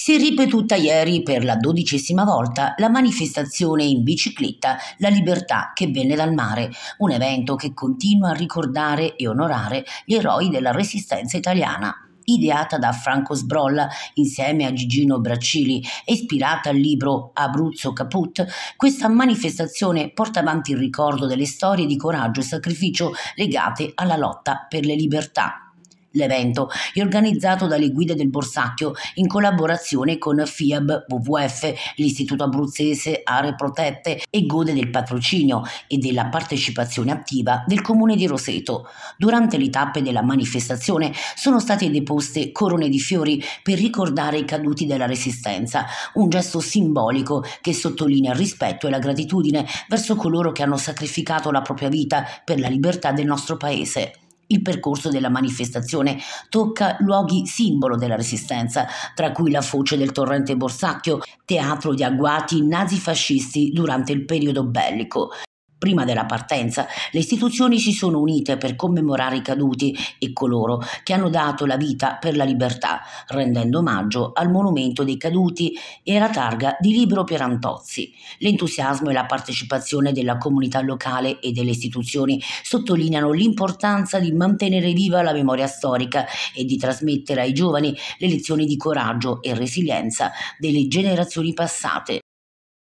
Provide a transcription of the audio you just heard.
Si è ripetuta ieri per la dodicesima volta la manifestazione in bicicletta La libertà che venne dal mare, un evento che continua a ricordare e onorare gli eroi della resistenza italiana ideata da Franco Sbrolla insieme a Gigino Braccili e ispirata al libro Abruzzo Caput, questa manifestazione porta avanti il ricordo delle storie di coraggio e sacrificio legate alla lotta per le libertà. L'evento è organizzato dalle guide del Borsacchio in collaborazione con FIAB WWF, l'Istituto Abruzzese Aree Protette e gode del patrocinio e della partecipazione attiva del Comune di Roseto. Durante le tappe della manifestazione sono state deposte corone di fiori per ricordare i caduti della Resistenza, un gesto simbolico che sottolinea il rispetto e la gratitudine verso coloro che hanno sacrificato la propria vita per la libertà del nostro Paese. Il percorso della manifestazione tocca luoghi simbolo della resistenza, tra cui la foce del torrente Borsacchio, teatro di agguati nazifascisti durante il periodo bellico. Prima della partenza, le istituzioni si sono unite per commemorare i caduti e coloro che hanno dato la vita per la libertà, rendendo omaggio al monumento dei caduti e alla targa di Libro Pierantozzi. L'entusiasmo e la partecipazione della comunità locale e delle istituzioni sottolineano l'importanza di mantenere viva la memoria storica e di trasmettere ai giovani le lezioni di coraggio e resilienza delle generazioni passate.